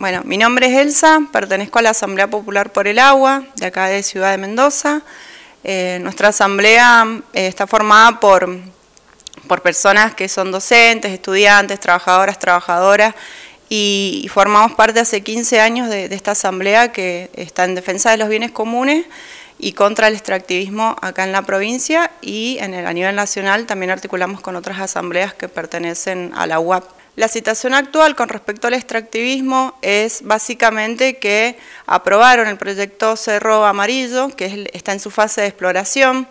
Bueno, mi nombre es Elsa, pertenezco a la Asamblea Popular por el Agua, de acá de Ciudad de Mendoza. Eh, nuestra asamblea eh, está formada por, por personas que son docentes, estudiantes, trabajadoras, trabajadoras, y, formamos parte hace 15 años de, esta asamblea que está en defensa de los bienes comunes y contra el extractivismo acá en la provincia y en el, a nivel nacional también articulamos con otras asambleas que pertenecen a la UAP. La situación actual con respecto al extractivismo es básicamente que aprobaron el proyecto Cerro Amarillo, que está en su fase de exploración.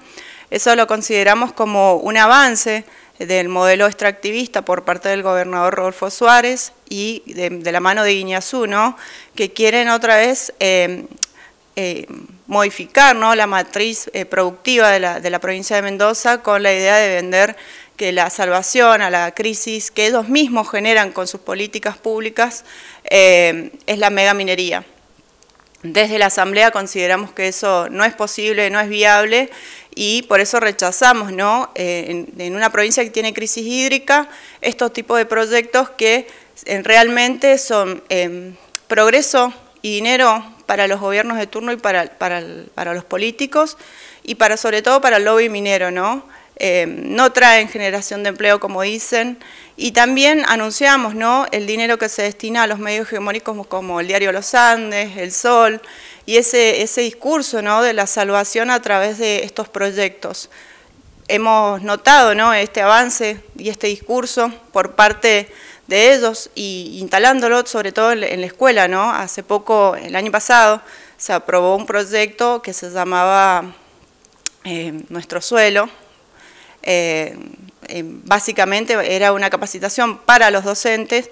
Eso lo consideramos como un avance del modelo extractivista por parte del gobernador Rodolfo Suárez y de, la mano de Iñazú, que quieren otra vez em, eh, modificar ¿no? la matriz eh, productiva de la, de la provincia de Mendoza con la idea de vender que la salvación a la crisis que ellos mismos generan con sus políticas públicas eh, es la megaminería. Desde la Asamblea consideramos que eso no es posible, no es viable y por eso rechazamos, ¿no? Eh, en, una provincia que tiene crisis hídrica, estos tipos de proyectos que eh, realmente son em, progreso y dinero para los gobiernos de turno y para, los políticos y para sobre todo para el lobby minero, ¿no? Eh, no traen generación de empleo como dicen, y también anunciamos ¿no? el dinero que se destina a los medios hegemónicos como, el diario Los Andes, El Sol, y ese, discurso de la salvación a través de estos proyectos. Hemos notado ¿no? este avance y este discurso por parte de ellos y instalándolo sobre todo en la escuela. ¿no? Hace poco, el año pasado, se aprobó un proyecto que se llamaba eh, Nuestro Suelo, eh, eh, básicamente era una capacitación para los docentes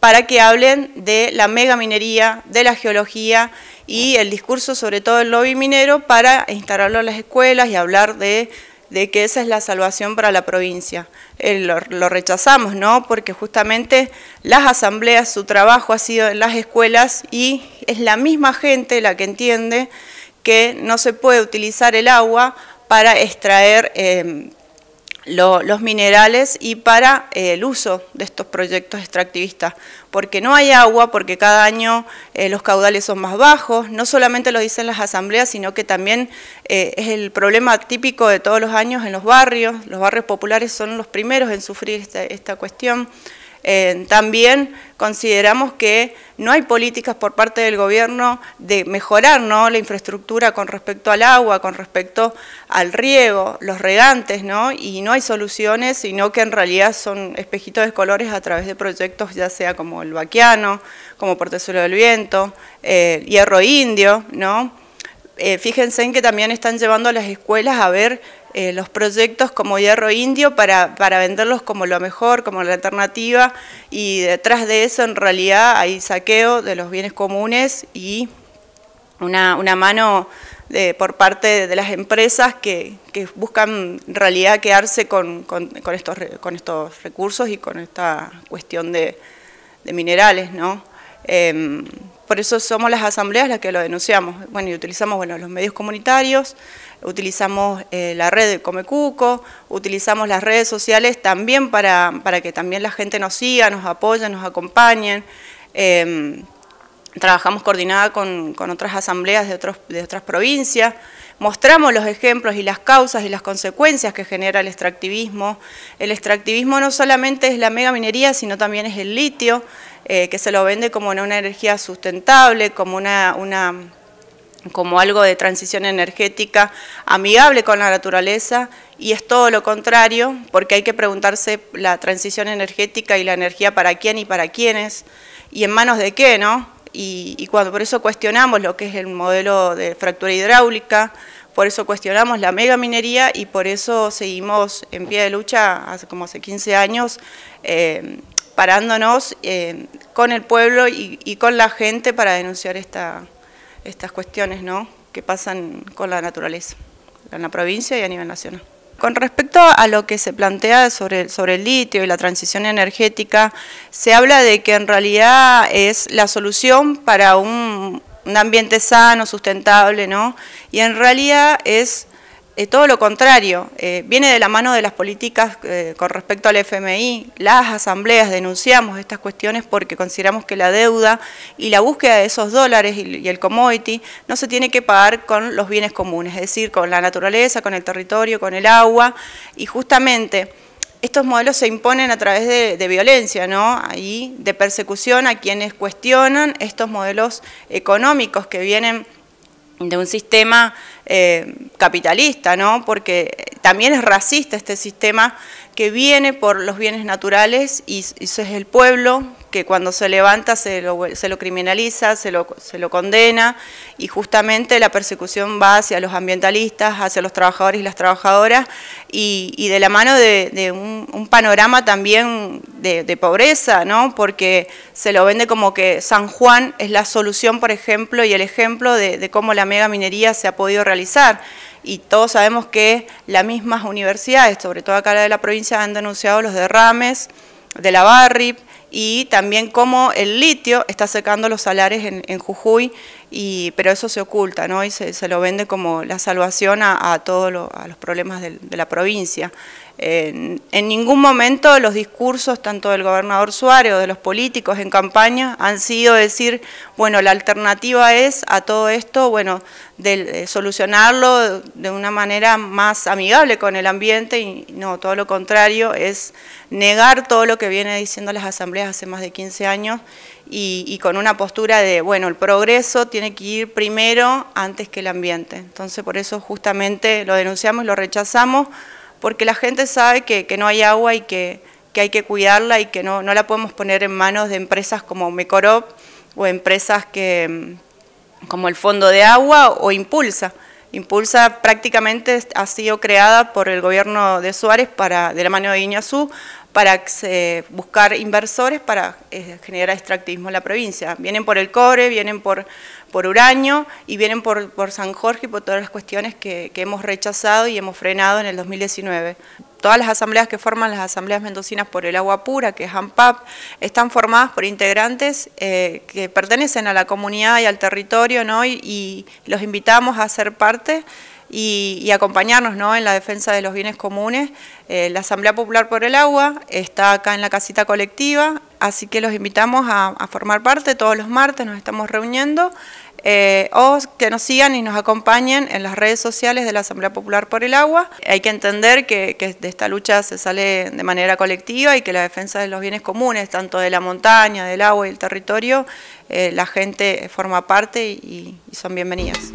para que hablen de la megaminería, de la geología y el discurso sobre todo el lobby minero para instalarlo en las escuelas y hablar de, que esa es la salvación para la provincia. Eh, lo, rechazamos, ¿no? Porque justamente las asambleas, su trabajo ha sido en las escuelas y es la misma gente la que entiende que no se puede utilizar el agua para extraer los minerales y para eh, el uso de estos proyectos extractivistas, porque no hay agua, porque cada año eh, los caudales son más bajos, no solamente lo dicen las asambleas, sino que también eh, es el problema típico de todos los años en los barrios, los barrios populares son los primeros en sufrir esta, esta cuestión, eh, también consideramos que no hay políticas por parte del gobierno de mejorar la infraestructura con respecto al agua, con respecto al riego, los regantes, ¿no? y no hay soluciones, sino que en realidad son espejitos de colores a través de proyectos ya sea como el Vaquiano, como Portezuelo del Viento, eh, Hierro Indio, ¿no? Eh, fíjense en que también están llevando a las escuelas a ver eh, los proyectos como hierro indio para, venderlos como lo mejor, como la alternativa, y detrás de eso en realidad hay saqueo de los bienes comunes y una, mano por parte de las empresas que, buscan en realidad quedarse con, estos, con estos recursos y con esta cuestión de, minerales, ¿no? Em, por eso somos las asambleas las que lo denunciamos. Bueno, y utilizamos bueno, los medios comunitarios, utilizamos eh, la red de Comecuco, utilizamos las redes sociales también para, para, que también la gente nos siga, nos apoye, nos acompañen. Em, trabajamos coordinada con, con, otras asambleas de, otros, de otras provincias mostramos los ejemplos y las causas y las consecuencias que genera el extractivismo. El extractivismo no solamente es la megaminería, sino también es el litio, eh, que se lo vende como una energía sustentable, como una, como algo de transición energética amigable con la naturaleza y es todo lo contrario porque hay que preguntarse la transición energética y la energía para quién y para quiénes y en manos de qué, ¿no? y cuando por eso cuestionamos lo que es el modelo de fractura hidráulica, por eso cuestionamos la mega minería y por eso seguimos en pie de lucha hace como hace 15 años eh, parándonos eh, con el pueblo y, con la gente para denunciar esta, estas cuestiones ¿no? que pasan con la naturaleza, en la provincia y a nivel nacional. Con respecto a lo que se plantea sobre, sobre, el litio y la transición energética, se habla de que en realidad es la solución para un, un ambiente sano, sustentable, ¿no? Y en realidad es todo lo contrario, eh, viene de la mano de las políticas eh, con respecto al FMI, las asambleas denunciamos estas cuestiones porque consideramos que la deuda y la búsqueda de esos dólares y el commodity no se tiene que pagar con los bienes comunes, es decir, con la naturaleza, con el territorio, con el agua, y justamente estos modelos se imponen a través de, violencia, ¿no? de persecución a quienes cuestionan estos modelos económicos que vienen de un sistema eh, capitalista, ¿no? Porque también es racista este sistema que viene por los bienes naturales y, es el pueblo que cuando se levanta se lo, se lo criminaliza, se lo, se lo, condena y justamente la persecución va hacia los ambientalistas, hacia los trabajadores y las trabajadoras y, de la mano de, un, panorama también de, pobreza, ¿no? porque se lo vende como que San Juan es la solución, por ejemplo, y el ejemplo de, cómo la mega minería se ha podido realizar y todos sabemos que las mismas universidades, sobre todo acá de la provincia, han denunciado los derrames de la barri y también cómo el litio está secando los salares en, Jujuy, y, pero eso se oculta ¿no? y se, lo vende como la salvación a, todos los problemas de la provincia en ningún momento los discursos, tanto del gobernador Suárez o de los políticos en campaña, han sido decir, bueno, la alternativa es a todo esto, bueno, de, eh, solucionarlo de una manera más amigable con el ambiente, y no, todo lo contrario, es negar todo lo que viene diciendo las asambleas hace más de 15 años y, y con una postura de, bueno, el progreso tiene que ir primero antes que el ambiente. Entonces, por eso justamente lo denunciamos y lo rechazamos, porque la gente sabe que, no hay agua y que, hay que cuidarla y que no, la podemos poner en manos de empresas como Mecorop o empresas que, como el Fondo de Agua o Impulsa. Impulsa prácticamente ha sido creada por el gobierno de Suárez para, de la mano de Iñazú para eh, buscar inversores para eh, generar extractivismo en la provincia. Vienen por el cobre, vienen por, por uranio y vienen por, San Jorge y por todas las cuestiones que, hemos rechazado y hemos frenado en el 2019 todas las asambleas que forman las asambleas mendocinas por el agua pura, que es AMPAP, están formadas por integrantes eh, que pertenecen a la comunidad y al territorio, ¿no? y los invitamos a ser parte y, acompañarnos en la defensa de los bienes comunes. Eh, la Asamblea Popular por el Agua está acá en la casita colectiva, así que los invitamos a, formar parte, todos los martes nos estamos reuniendo, eh, o que nos sigan y nos acompañen en las redes sociales de la Asamblea Popular por el Agua. Hay que entender que, de esta lucha se sale de manera colectiva y que la defensa de los bienes comunes, tanto de la montaña, del agua y el territorio, eh, la gente forma parte y son bienvenidas.